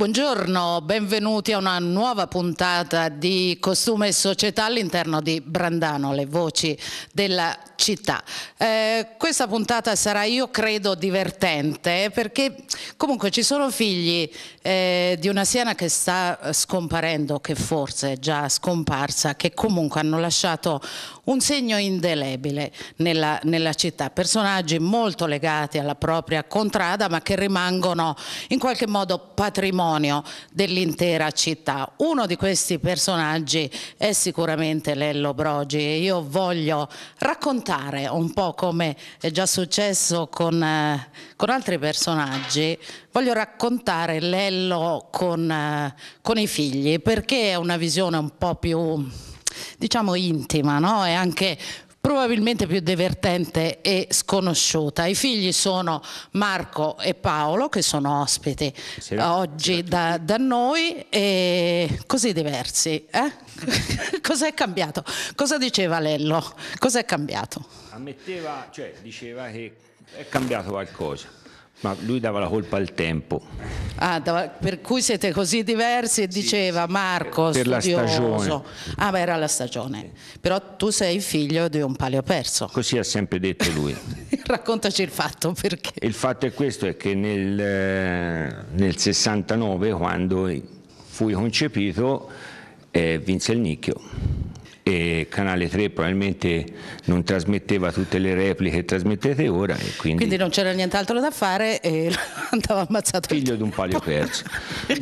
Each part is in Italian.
Buongiorno, benvenuti a una nuova puntata di Costume e Società all'interno di Brandano, le voci della città. Eh, questa puntata sarà, io credo, divertente perché comunque ci sono figli eh, di una Siena che sta scomparendo, che forse è già scomparsa, che comunque hanno lasciato un segno indelebile nella, nella città. Personaggi molto legati alla propria contrada ma che rimangono in qualche modo patrimoni patrimonio dell'intera città. Uno di questi personaggi è sicuramente Lello Brogi e io voglio raccontare un po' come è già successo con, eh, con altri personaggi, voglio raccontare Lello con, eh, con i figli perché è una visione un po' più diciamo intima no? e anche probabilmente più divertente e sconosciuta. I figli sono Marco e Paolo, che sono ospiti sì, eh, oggi da, da, noi, e così diversi. Eh? Cos'è cambiato? Cosa diceva Lello? Cos'è cambiato? Ammetteva, cioè diceva che è cambiato qualcosa. Ma lui dava la colpa al tempo. Ah, dava, per cui siete così diversi, diceva sì, Marco. Per studioso. la stagione. Ah, beh, era la stagione. Però tu sei figlio di un palio perso. Così ha sempre detto lui. Raccontaci il fatto perché. Il fatto è questo, è che nel, eh, nel 69, quando fui concepito, eh, vinse il nicchio e Canale 3 probabilmente non trasmetteva tutte le repliche che trasmettete ora. Quindi... quindi... non c'era nient'altro da fare e andava ammazzato. Figlio di un palio perso.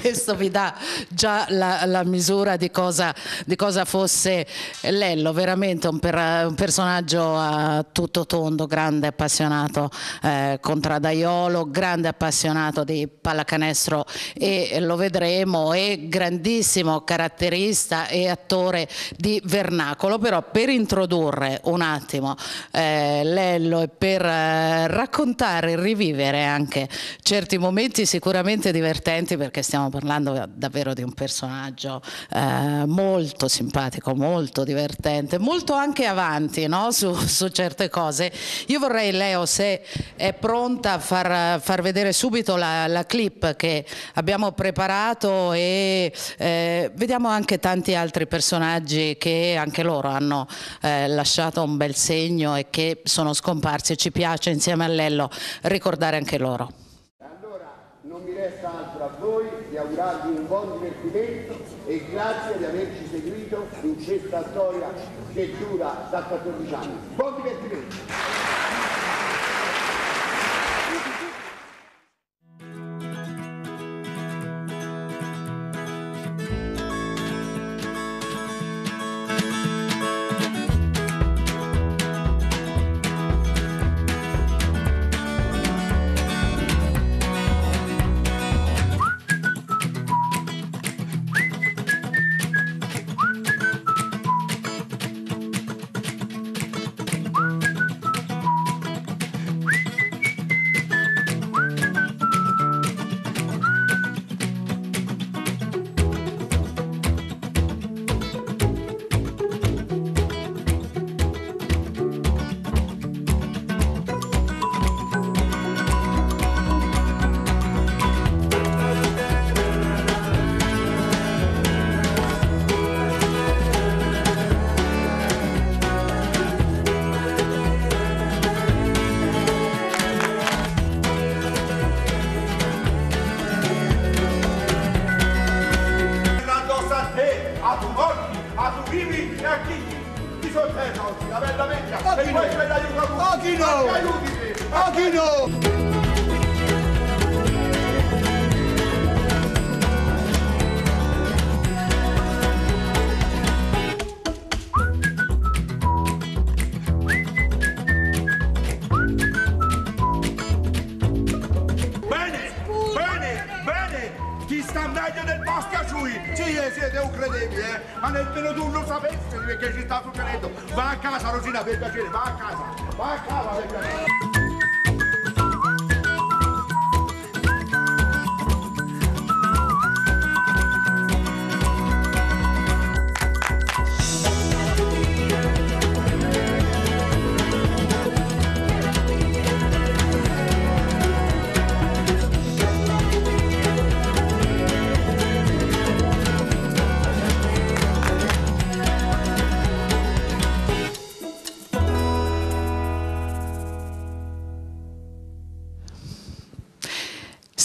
Questo vi dà già la, la misura di cosa, di cosa, fosse Lello, veramente un, per, un personaggio a eh, tutto tondo, grande appassionato eh, contradaiolo, grande appassionato di pallacanestro e lo vedremo, e grandissimo caratterista e attore di vernacolo, però per introdurre un attimo eh, Lello e per eh, raccontare e rivivere anche certi momenti sicuramente divertenti perché stiamo parlando davvero di un personaggio eh, molto simpatico, molto divertente, molto anche avanti no? su, su, certe cose. Io vorrei Leo se è pronta a far, far vedere subito la, la, clip che abbiamo preparato e eh, vediamo anche tanti altri personaggi personaggi che anche loro hanno eh, lasciato un bel segno e che sono scomparsi e ci piace insieme a Lello ricordare anche loro. Allora non mi resta altro a voi di augurarvi un buon divertimento e grazie di averci seguito in questa storia che dura da 14 anni. Buon divertimento! chi? Chi sottesa oggi? La bella vecchia! E poi ce l'aiuta tu! Pochino! Aiutimi! Pochino! non credevi, eh? Ma nemmeno tu non sapessi che ci sta succedendo. Va a casa, Rosina, per piacere, va a casa, va a casa per piacere.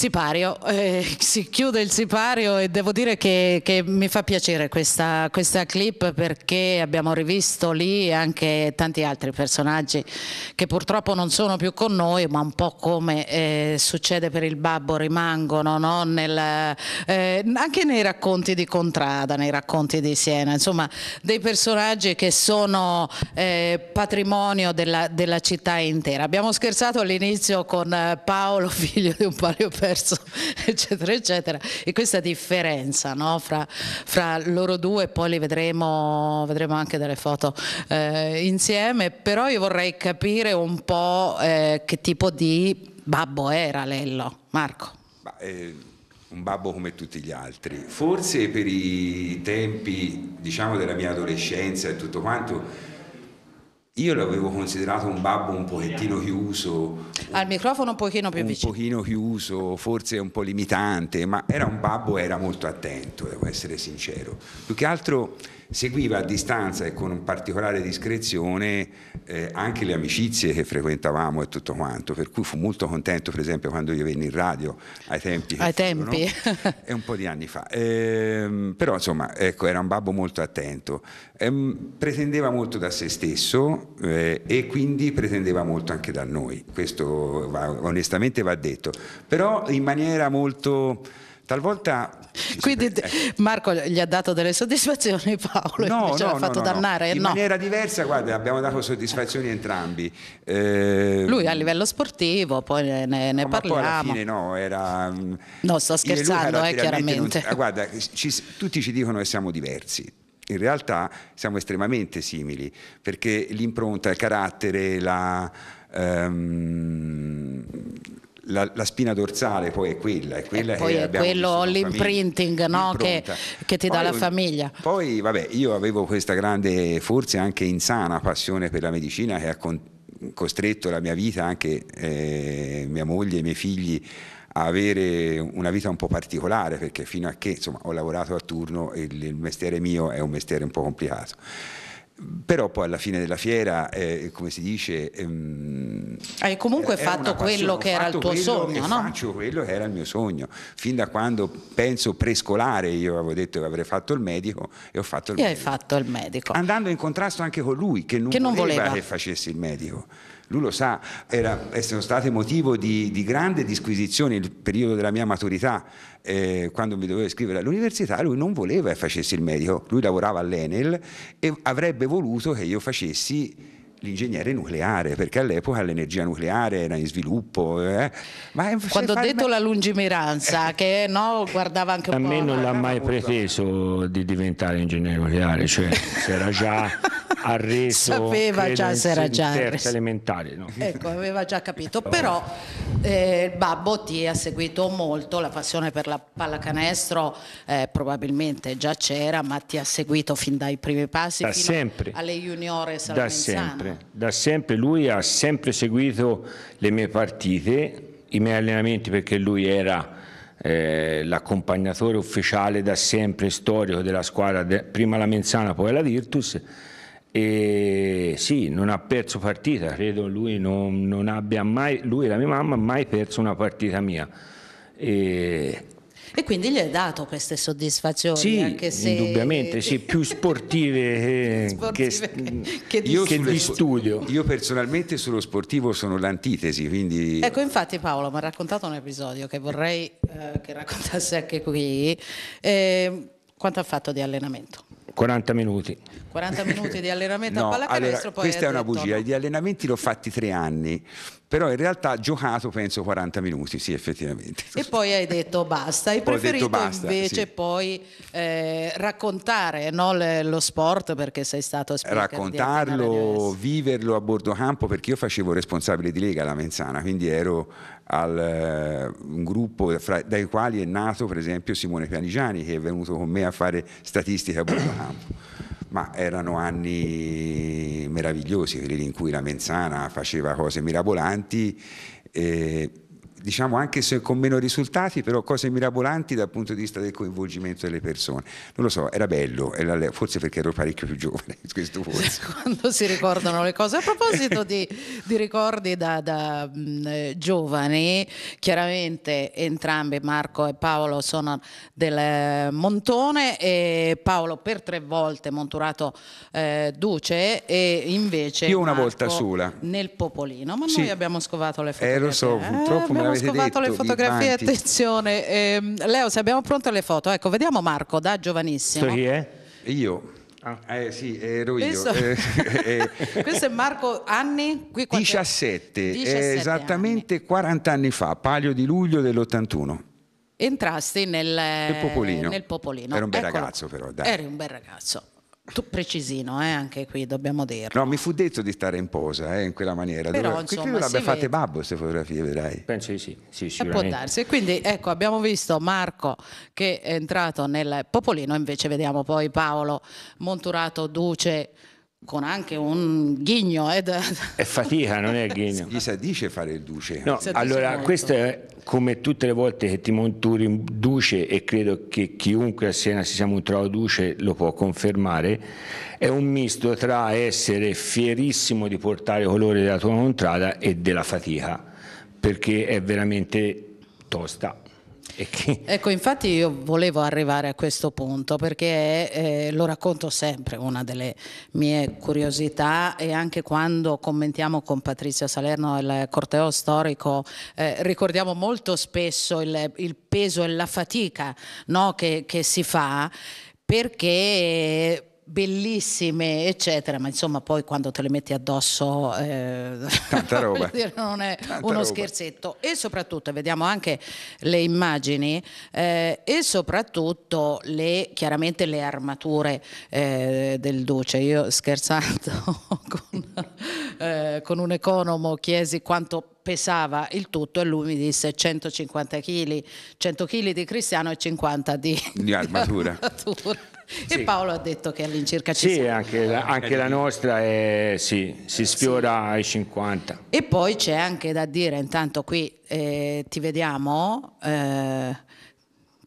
sipario, eh, si chiude il sipario e devo dire che, che mi fa piacere questa, questa, clip perché abbiamo rivisto lì anche tanti altri personaggi che purtroppo non sono più con noi, ma un po' come eh, succede per il babbo rimangono no? Nel, eh, anche nei racconti di Contrada, nei racconti di Siena, insomma dei personaggi che sono eh, patrimonio della, della città intera. Abbiamo scherzato all'inizio con eh, Paolo, figlio di un pario per diverso, eccetera, eccetera. E questa differenza no? fra, fra, loro due, poi li vedremo, vedremo anche delle foto eh, insieme, però io vorrei capire un po' eh, che tipo di babbo era Lello. Marco. Bah, eh un babbo come tutti gli altri. Forse per i tempi, diciamo, della mia adolescenza e tutto quanto, io l'avevo considerato un babbo un pochettino chiuso. Al microfono un pochino più vicino. Un pochino chiuso, forse un po' limitante, ma era un babbo e era molto attento, devo essere sincero. Più che altro seguiva a distanza e con particolare discrezione eh, anche le amicizie che frequentavamo e tutto quanto, per cui fu molto contento per esempio quando io venni in radio ai tempi, ai tempi. Furono, è un po' di anni fa, ehm, però insomma ecco, era un babbo molto attento, ehm, pretendeva molto da se stesso eh, e quindi pretendeva molto anche da noi, questo va, onestamente va detto, però in maniera molto Talvolta... Quindi eh. Marco gli ha dato delle soddisfazioni Paolo, no, no, l'ha fatto no, dannare. In maniera diversa, guarda, abbiamo dato soddisfazioni entrambi. Eh, Lui a livello sportivo, poi ne, ne parliamo. Poi no, era... Mm, no, sto scherzando, eh, chiaramente. Non, ah, guarda, ci, tutti ci dicono che siamo diversi, in realtà siamo estremamente simili, perché l'impronta, il carattere, la, um, la, la, spina dorsale poi è quella, è quella e poi è quello l'imprinting no, che, che, ti dà la famiglia. Poi vabbè, io avevo questa grande, forse anche insana passione per la medicina che ha costretto la mia vita, anche eh, mia moglie, e i miei figli a avere una vita un po' particolare perché fino a che insomma, ho lavorato a turno il, il mestiere mio è un mestiere un po' complicato però poi alla fine della fiera, eh, come si dice... Ehm, Hai comunque eh, fatto eh, quello che era il tuo sogno, no? Faccio quello che era il mio sogno. Fin da quando penso prescolare, io avevo detto che avrei fatto il medico e ho fatto il io medico. Hai fatto il medico. Andando in contrasto anche con lui, che non, che voleva, non voleva che facessi il medico lui lo sa, era, eh, sono state motivo di, di, grande disquisizione il periodo della mia maturità, eh, quando mi dovevo iscrivere all'università, lui non voleva che facessi il medico, lui lavorava all'Enel e avrebbe voluto che io facessi l'ingegnere nucleare, perché all'epoca l'energia nucleare era in sviluppo. Eh. Ma Quando ho detto me... la lungimiranza, che no, guardava anche un A po'. A me non l'ha mai preteso di diventare ingegnere nucleare, cioè si era già arreso sapeva credo, già si era già terza elementare no? ecco aveva già capito però eh, il babbo ti ha seguito molto la passione per la pallacanestro eh, probabilmente già c'era ma ti ha seguito fin dai primi passi da sempre alle juniore da sempre sempre, da sempre lui ha sempre seguito le mie partite, i miei allenamenti perché lui era eh, l'accompagnatore ufficiale da sempre storico della squadra, de, prima la Menzana poi la Virtus e sì, non ha perso partita, credo lui non, non abbia mai, lui e la mia mamma mai perso una partita mia. E e quindi gli hai dato queste soddisfazioni. Sì, se... indubbiamente, sì, più sportive, eh, sportive che, che, di, che di studio. Io personalmente sullo sportivo sono l'antitesi, quindi... Ecco, infatti Paolo mi ha raccontato un episodio che vorrei eh, che raccontasse anche qui. Eh, quanto ha fatto di allenamento? 40 minuti. 40 minuti di allenamento no, a pallacanestro allora, Questa è una detto, bugia, no. gli allenamenti l'ho fatti tre anni, però in realtà giocato penso 40 minuti, sì effettivamente. E poi hai detto basta, hai preferito basta, invece sì. poi eh, raccontare no, le, lo sport perché sei stato esperto. Raccontarlo, viverlo a bordo campo perché io facevo responsabile di Lega alla Menzana, quindi ero al, eh, un gruppo fra, dai quali è nato per esempio Simone Pianigiani che è venuto con me a fare statistica a Bordocampo ma erano anni meravigliosi quelli in cui la Menzana faceva cose mirabolanti e diciamo anche se con meno risultati, però cose mirabolanti dal punto di vista del coinvolgimento delle persone. Non lo so, era bello, era, forse perché ero parecchio più giovane, questo forse. Quando si ricordano le cose. A proposito di, di ricordi da, da mh, mm, eh, giovani, chiaramente entrambi, Marco e Paolo, sono del eh, Montone e Paolo per tre volte Monturato eh, Duce e invece Io una Marco volta sola. nel Popolino, ma sì. noi abbiamo scovato le foto. Eh, lo so, eh, purtroppo eh, me hanno scovato le fotografie, attenzione. Eh, Leo, se abbiamo pronte le foto, ecco, vediamo Marco da giovanissimo. Sto chi eh? Io. Ah. Eh, sì, ero io. Questo, eh, eh, Questo è Marco anni? Qui 17, 17 esattamente anni. 40 anni fa, palio di luglio dell'81 entrasti nel, nel Popolino. Nel Popolino. Era un bel Eccolo. ragazzo però, dai. Eri un bel ragazzo. Tu precisino, eh, anche qui dobbiamo dirlo. No, mi fu detto di stare in posa eh, in quella maniera. Però, Dove, insomma, credo l'abbia fatte Babbo queste fotografie, vedrai. Penso di sì, sì eh, sicuramente. può darsi. Quindi ecco, abbiamo visto Marco che è entrato nel Popolino, invece vediamo poi Paolo Monturato Duce con anche un ghigno. Eh, È fatica, non è ghigno. Gli sa dice fare il duce. No, allora, questo è come tutte le volte che ti monturi un duce, e credo che chiunque a Siena si sia monturato duce lo può confermare, è un misto tra essere fierissimo di portare colore della tua contrada e della fatica, perché è veramente tosta. Ecco, infatti io volevo arrivare a questo punto perché eh, lo racconto sempre, una delle mie curiosità e anche quando commentiamo con Patrizia Salerno il corteo storico eh, ricordiamo molto spesso il, il, peso e la fatica no, che, che si fa perché bellissime, eccetera, ma insomma poi quando te le metti addosso eh, dire, non è Tanta uno roba. scherzetto. E soprattutto, vediamo anche le immagini eh, e soprattutto le, chiaramente le armature eh, del duce. Io scherzando con, eh, con un economo chiesi quanto pesava il tutto e lui mi disse 150 kg, 100 kg di cristiano e 50 di, di armatura. armatura. Sì. E Paolo ha detto che all'incirca ci sì, siamo. Anche, la, anche la nostra è, sì, si sfiora sì. ai 50. E poi c'è anche da dire, intanto qui eh, ti vediamo... Eh,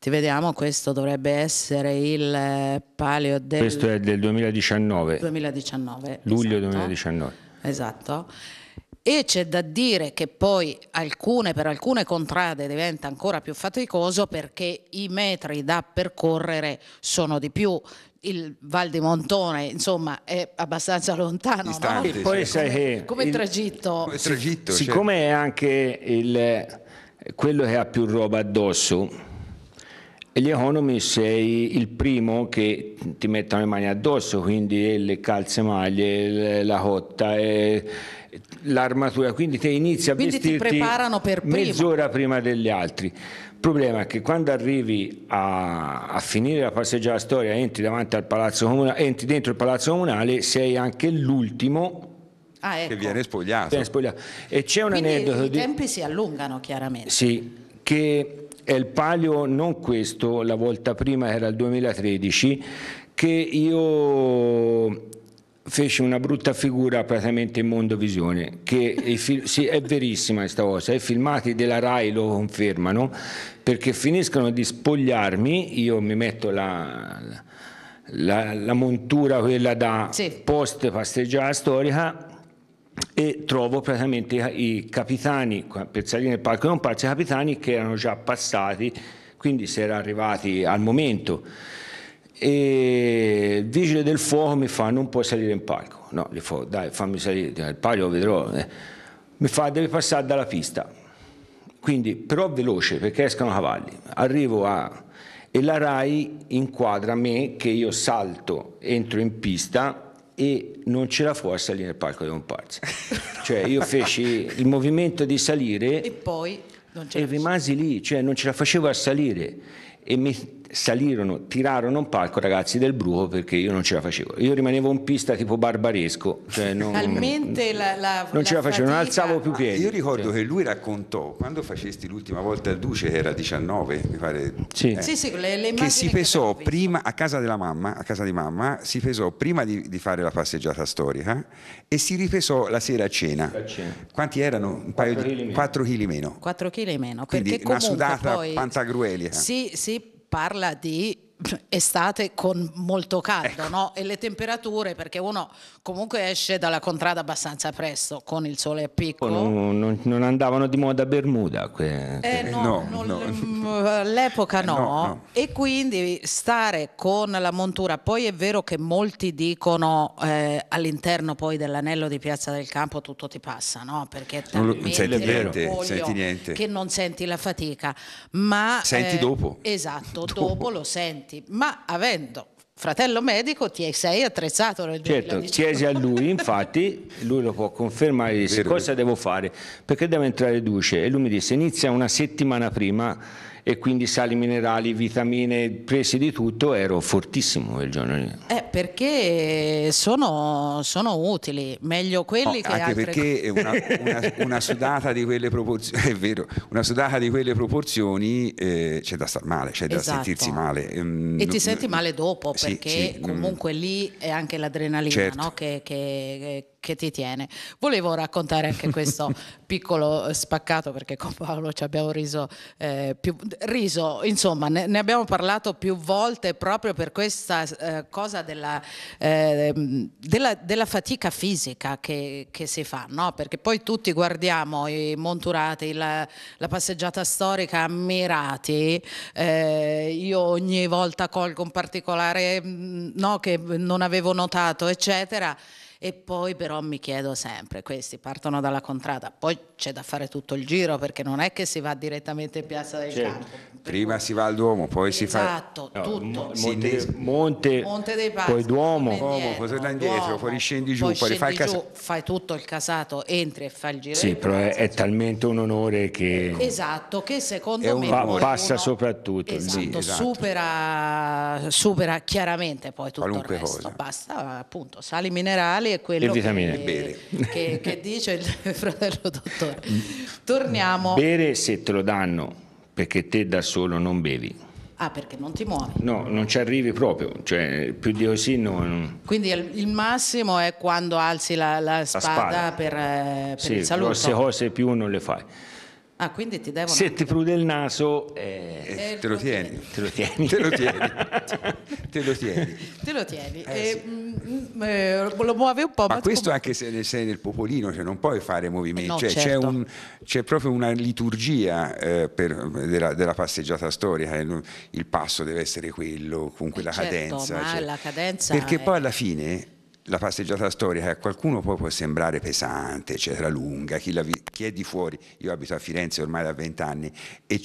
ti vediamo, questo dovrebbe essere il eh, palio del... Questo è del 2019. 2019 luglio esatto. 2019. Esatto e c'è da dire che poi alcune, per alcune contrade diventa ancora più faticoso perché i metri da percorrere sono di più. Il Val di Montone, insomma, è abbastanza lontano. Distante, no? poi cioè, come, come il, tragitto. Come tragitto si, certo. cioè. Siccome è anche il, quello che ha più roba addosso, gli economist sei il primo che ti mettono le mani addosso, quindi le calze maglie, la cotta. E, l'armatura, quindi te inizi a quindi vestirti mezz'ora prima degli altri. Il problema è che quando arrivi a, a finire la passeggiata storia, entri davanti al palazzo comunale, entri dentro il palazzo comunale, sei anche l'ultimo ah, ecco. che viene spogliato. viene spogliato. E c'è un quindi aneddoto. I di... tempi si allungano chiaramente. Sì, che è il palio non questo, la volta prima era il 2013, che io fece una brutta figura praticamente in Mondovisione, che sì, è verissima questa cosa, i filmati della RAI lo confermano, perché finiscono di spogliarmi, io mi metto la, la, la montura quella da sì. post pasteggiata storica e trovo praticamente i capitani, per salire nel parco non pazzi, i capitani che erano già passati, quindi si era arrivati al momento e il vigile del fuoco mi fa non puoi salire in palco no, gli fa dai fammi salire il palio vedrò eh. mi fa devi passare dalla pista quindi però veloce perché escono cavalli arrivo a e la RAI inquadra me che io salto entro in pista e non ce la fu a salire nel palco di comparsa cioè io feci il movimento di salire e poi e rimasi lì cioè non ce la facevo a salire e mi salirono, tirarono un palco ragazzi del bruco perché io non ce la facevo. Io rimanevo in pista tipo barbaresco. Cioè non, Talmente la, la Non ce la, la facevo, non alzavo più ah, piedi. Io ricordo cioè. che lui raccontò quando facesti l'ultima volta il Duce, che era 19, mi pare. Sì, eh, sì, sì le, le Che si pesò che prima a casa della mamma, a casa di mamma, si pesò prima di, di fare la passeggiata storica e si ripesò la sera a cena. A cena. Quanti erano? Un paio di kg meno. 4 kg meno. 4 kg meno. Quindi una sudata poi... pantagruelia. Sì, sì, parla di estate con molto caldo ecco. no? e le temperature perché uno comunque esce dalla contrada abbastanza presto con il sole a picco non, oh, non, non andavano di moda a Bermuda que... eh, no, no, no. Mm, all'epoca eh, no, e quindi stare con la montura poi è vero che molti dicono eh, all'interno poi dell'anello di Piazza del Campo tutto ti passa no? perché non senti niente, senti niente che non senti la fatica ma senti eh, dopo esatto dopo, dopo lo senti pazienti, ma avendo fratello medico ti sei attrezzato nel certo, 2019. chiesi a lui infatti lui lo può confermare disse cosa devo fare perché devo entrare duce e lui mi disse inizia una settimana prima e quindi sali minerali, vitamine, presi di tutto, ero fortissimo quel giorno lì. Eh, perché sono, sono, utili, meglio quelli oh, che anche altre... perché una, una, una, sudata di quelle proporzioni, è vero, una sudata di quelle proporzioni eh, c'è da star male, c'è da esatto. sentirsi male. Mm, e ehm, ti senti male dopo, sì, perché sì, comunque mm, lì è anche l'adrenalina certo. no? che, che, che che ti tiene. Volevo raccontare anche questo piccolo eh, spaccato perché con Paolo ci abbiamo riso, eh, più, riso insomma ne, ne, abbiamo parlato più volte proprio per questa eh, cosa della, eh, della, della, fatica fisica che, che si fa, no? perché poi tutti guardiamo i monturati, la, la passeggiata storica ammirati, eh, io ogni volta colgo un particolare mm, no, che non avevo notato, eccetera e poi però mi chiedo sempre, questi partono dalla contrada, poi c'è da fare tutto il giro perché non è che si va direttamente in Piazza del certo. Campo. Prima si va al Duomo, poi esatto, si fa... Esatto, tutto. Monte, Monte, Monte, dei Paschi, poi Duomo, Duomo cosa indietro, poi riscendi giù, poi, poi rifai il casato. Fai tutto il casato, entri e fai il giro. Sì, però è, è, talmente un onore che... Esatto, che secondo me... Fa, passa soprattutto. Esatto, sì, esatto. Supera, supera chiaramente poi tutto Qualunque il resto. Cosa. Basta appunto sali minerali è quello che, che, che, dice il fratello dottore. Mm. Torniamo. Bere se te lo danno, perché te da solo non bevi. Ah, perché non ti muovi? No, non ci arrivi proprio, cioè più di così non... Quindi il, il massimo è quando alzi la, la, spada, la spada, per, eh, per sì, il saluto. Queste cose più non le fai. Ah, quindi ti devono... Se ti prude il naso, eh, eh, te, lo tieni. Te lo tieni. te lo tieni. te lo tieni. Te lo tieni. Eh, eh sì. mh, mm, mm, eh, mh, lo muove un po'. Ma, ma questo come... anche se sei nel popolino, cioè non puoi fare movimenti. No, cioè, certo. c'è, un, c'è, proprio una liturgia eh, per, della, della, passeggiata storica. Il passo deve essere quello, con quella certo, cadenza. Cioè. cadenza Perché poi alla fine la passeggiata storica a eh, qualcuno poi può sembrare pesante, eccetera, lunga, chi, chi è di fuori, io abito a Firenze ormai da vent'anni e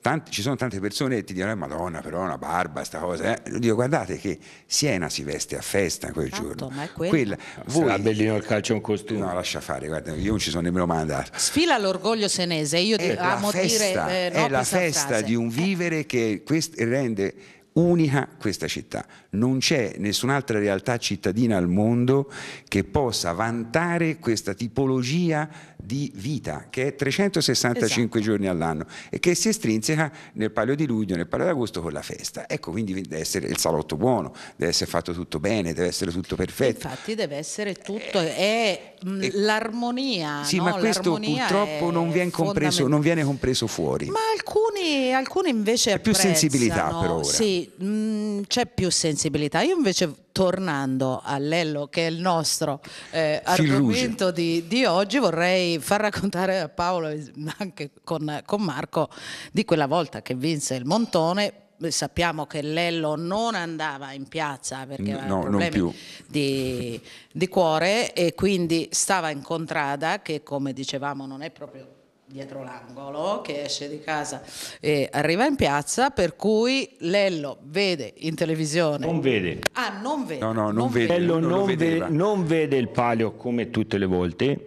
tanti, ci sono tante persone che ti dicono eh, madonna però è una barba sta cosa, eh. dico guardate che Siena si veste a festa quel Tanto, esatto, giorno, ma è quella, quella voi, sarà bellino il calcio è un costume, no lascia fare, guarda, io non ci sono nemmeno mandato, sfila l'orgoglio senese, io è amo festa, dire eh, no, è la festa frase. di un eh. vivere che rende unica questa città. Non c'è nessun'altra realtà cittadina al mondo che possa vantare questa tipologia di vita che è 365 esatto. giorni all'anno e che si estrinseca nel palio di luglio, nel palio d'agosto con la festa. Ecco, quindi deve essere il salotto buono, deve essere fatto tutto bene, deve essere tutto perfetto. Infatti deve essere tutto, eh, è Mm, e... l'armonia. Sì, no? ma questo purtroppo non viene, compreso, non viene, compreso, fuori. Ma alcuni, alcuni invece... C'è più sensibilità per ora. Sì, mh, mm, c'è più sensibilità. Io invece tornando all'ello che è il nostro eh, argomento di, di, oggi, vorrei far raccontare a Paolo, anche con, con Marco, di quella volta che vinse il montone sappiamo che Lello non andava in piazza perché no, aveva problemi di, di cuore e quindi stava in contrada che come dicevamo non è proprio dietro l'angolo, che esce di casa e arriva in piazza, per cui Lello vede in televisione. Non vede. Ah, non vede. No, no, non, non vede. Lello non, non, vede, non, vede, il palio come tutte le volte,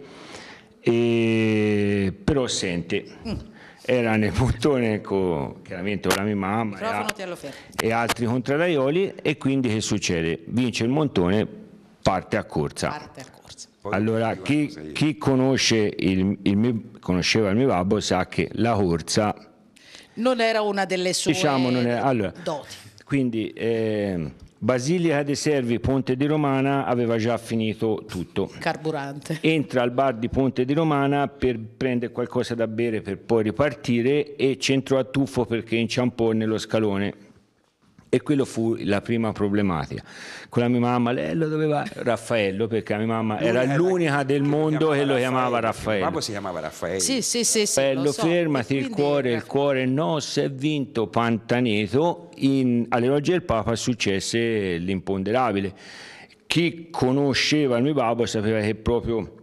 e... però sente. Mm era nel montone con chiaramente mia Mamma e, e, altri contradaioli e quindi che succede? Vince il montone, parte a corsa. Parte a corsa. Allora chi, chi conosce il, il, conosceva il mio babbo sa che la corsa non era una delle sue diciamo, non era, allora, doti. Quindi eh, Basilica dei Servi, Ponte di Romana, aveva già finito tutto. Carburante. Entra al bar di Ponte di Romana per prendere qualcosa da bere per poi ripartire e centro a tuffo perché inciampò nello scalone. E quello fu la prima problematica. Con la mia mamma, lei lo doveva Raffaello, perché la mia mamma era, era l'unica del mondo che lo chiamava Raffaello. Babbo si chiamava Raffaello. Sì, sì, sì. sì so. fermati, il cuore, il cuore no, si è vinto Pantaneto, in, alle logge del Papa successe l'imponderabile. Chi conosceva il mio babbo sapeva che proprio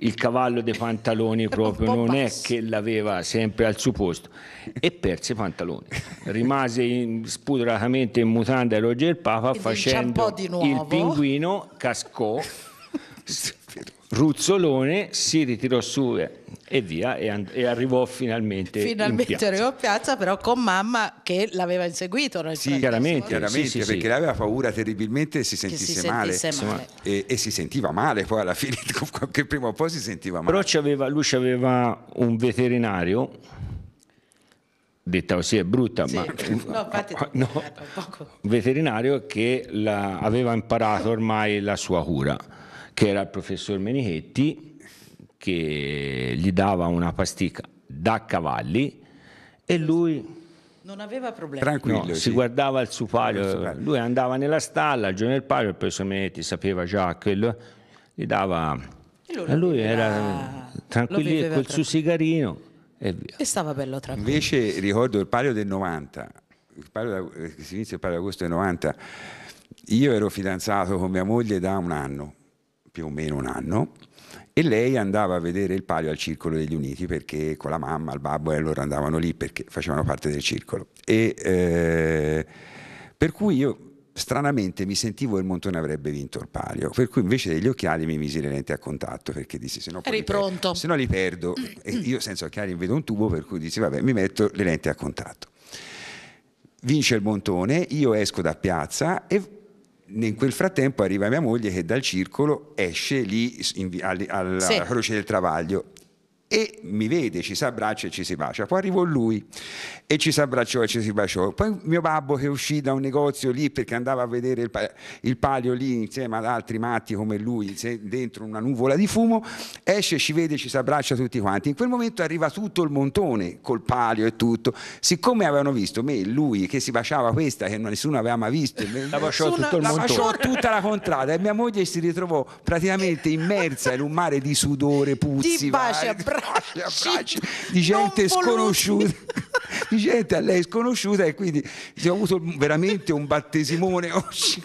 il cavallo dei pantaloni proprio non è che l'aveva sempre al suo posto e perse i pantaloni rimase in, spudoratamente in mutanda Roger Papa e facendo il pinguino cascò ruzzolone si ritirò su eh, e via e, and- e arrivò finalmente finalmente in arrivò in piazza però con mamma che l'aveva inseguito nel sì, chiaramente, chiaramente sì, sì, perché sì. lei aveva paura terribilmente si sentisse, si sentisse male, male. E, e, si sentiva male poi alla fine che prima o poi si sentiva male però lui aveva un veterinario detta così è brutta, sì. ma no, no, un veterinario che la, aveva imparato ormai la sua cura, che era il professor Menichetti, che gli dava una pasticca da cavalli e lui... Non aveva problemi. Tranquillo. No, sì. Si guardava il suo palio, eh, lui andava nella stalla, il giorno del palio, il metti sapeva già quello, gli dava... E lui, era tranquillo col suo sigarino e via. E stava bello tranquillo. Invece ricordo il palio del 90, il palio da, eh, si inizia il palio d'agosto del 90, io ero fidanzato con mia moglie da un anno, più o meno un anno, e lei andava a vedere il palio al Circolo degli Uniti perché con la mamma, il babbo e loro andavano lì perché facevano parte del circolo. E, eh, per cui io stranamente mi sentivo che il Montone avrebbe vinto il palio, per cui invece degli occhiali mi misi le lenti a contatto perché dissi se no, Eri Per, li perdo e io senza occhiali vedo un tubo per cui dissi vabbè mi metto le lenti a contatto. Vince il Montone, io esco da piazza e in quel frattempo arriva mia moglie che dal circolo esce lì in, al, alla sì. Croce del Travaglio e mi vede, ci si abbraccia e ci si bacia. Poi arrivò lui e ci si abbracciò e ci si baciò. Poi mio babbo che uscì da un negozio lì perché andava a vedere il, il palio lì insieme ad altri matti come lui, dentro una nuvola di fumo, esce, ci vede, ci si abbraccia tutti quanti. In quel momento arriva tutto il montone col palio e tutto. Siccome avevano visto me, lui che si baciava questa che nessuno aveva mai visto, la baciò, nessuna, tutto il la baciò tutta la contrada e mia moglie si ritrovò praticamente immersa in un mare di sudore, puzzi. Ti bacia, abbracci, abbracci di gente sconosciuta. di gente a lei sconosciuta e quindi abbiamo avuto veramente un battesimone oggi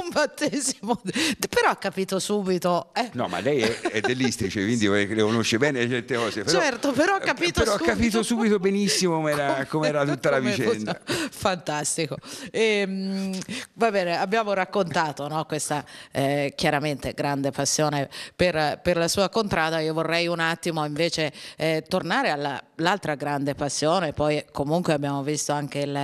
un battesimo. Però ha capito subito. Eh. No, ma lei è, è dell'Istrice, quindi le conosce bene certe cose. Però, certo, però ha eh, capito però subito. Ho capito subito benissimo com'era, com'era tutta la vicenda. Fantastico. E, ehm, va bene, abbiamo raccontato no, questa eh, chiaramente grande passione per, per, la sua contrada. Io vorrei un attimo invece eh, tornare all'altra grande passione, poi comunque abbiamo visto anche il,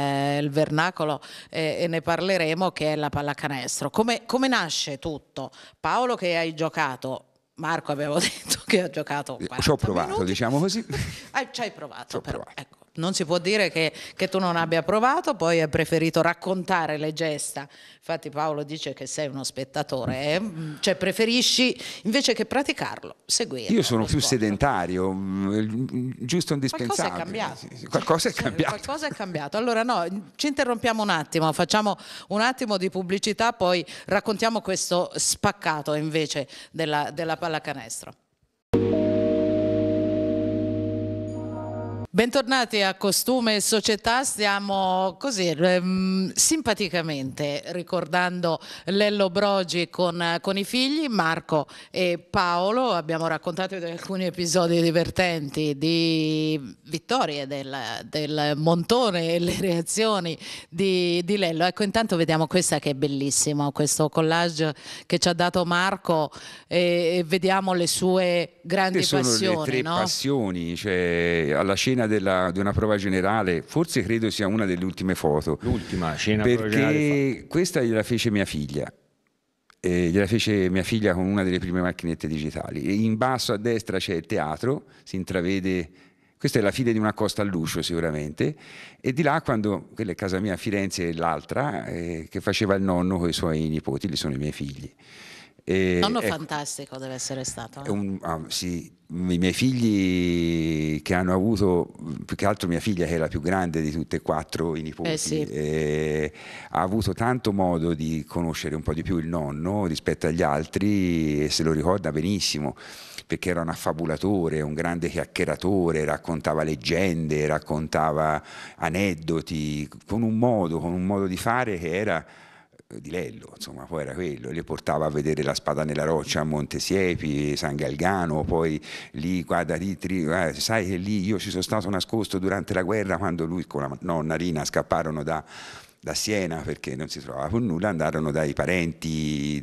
il vernacolo eh, e ne parleremo, che è la pallacanestro maestro. Come, come nasce tutto? Paolo che hai giocato Marco avevo detto che ha giocato. Ci ho provato, minuti. diciamo così. Ah, ci hai provato, Ci però. Provato. Ecco non si può dire che, che, tu non abbia provato, poi hai preferito raccontare le gesta. Infatti Paolo dice che sei uno spettatore, eh? Mm, cioè preferisci invece che praticarlo, seguire. Io sono più sedentario, mm, giusto indispensabile. Qualcosa è cambiato. Qualcosa è cambiato. Qualcosa è cambiato. Allora no, ci interrompiamo un attimo, facciamo un attimo di pubblicità, poi raccontiamo questo spaccato invece della, della pallacanestro. Bentornati a Costume e Società, stiamo così ehm, simpaticamente ricordando Lello Brogi con, con, i figli, Marco e Paolo, abbiamo raccontato alcuni episodi divertenti di vittorie del, del montone e le reazioni di, di, Lello. Ecco intanto vediamo questa che è bellissima, questo collage che ci ha dato Marco e, e vediamo le sue grandi passioni. Le tre no? passioni, cioè alla scena cena della, di una prova generale, forse credo sia una delle ultime foto. L'ultima cena Perché questa gliela fece mia figlia. Eh, gliela fece mia figlia con una delle prime macchinette digitali. E in basso a destra c'è il teatro, si intravede questa è la fine di una costa all'uscio sicuramente, e di là quando, quella è casa mia a Firenze e l'altra, eh, che faceva il nonno con i suoi nipoti, li sono i miei figli. E, Nonno ecco, fantastico deve essere stato. Eh. Un, ah, sì, i miei figli che hanno avuto, più che altro mia figlia che è la più grande di tutte e quattro i nipoti, eh sì. eh, ha avuto tanto modo di conoscere un po' di più il nonno rispetto agli altri e se lo ricorda benissimo perché era un affabulatore, un grande chiacchieratore, raccontava leggende, raccontava aneddoti con un modo, con un modo di fare che era di Lello, insomma, poi era quello, le portava a vedere la spada nella roccia a Montesiepi, San Galgano, poi lì, qua da Ritri, eh, sai che lì io ci sono stato nascosto durante la guerra quando lui con la nonna Rina scapparono da, da Siena perché non si trovava con nulla, andarono dai parenti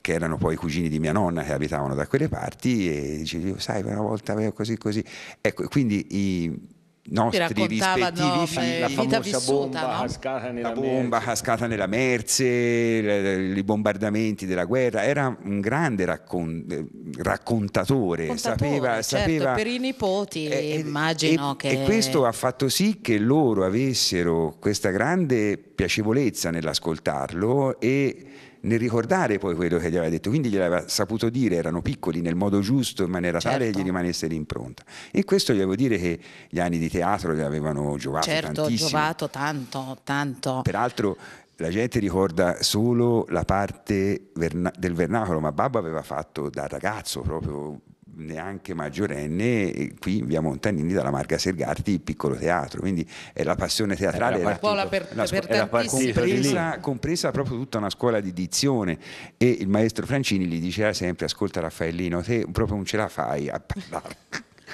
che erano poi cugini di mia nonna che abitavano da quelle parti e dicevo, sai, una volta così così. Ecco, quindi i nostri rispettivi figli, la famosa vissuta, bomba, no? cascata nella la bomba cascata nella Merce, i bombardamenti della guerra, era un grande raccon- raccontatore, raccontatore sapeva, certo, sapeva, per i nipoti eh, eh immagino e, che... E questo ha fatto sì che loro avessero questa grande piacevolezza nell'ascoltarlo e nel ricordare poi quello che gli aveva detto, quindi gliel'aveva saputo dire, erano piccoli nel modo giusto, in maniera certo. tale che certo. gli rimanesse l'impronta. E questo gli devo dire che gli anni di teatro gli avevano giovato certo, tantissimo. giovato tanto, tanto. Peraltro la gente ricorda solo la parte del vernacolo, ma Babbo aveva fatto da ragazzo proprio neanche maggiorenne qui in via Montanini dalla Marga Sergarti il piccolo teatro quindi è la passione teatrale era era per, la, per era compresa, compresa, proprio tutta una scuola di dizione e il maestro Francini gli diceva sempre ascolta Raffaellino te proprio non ce la fai a parlare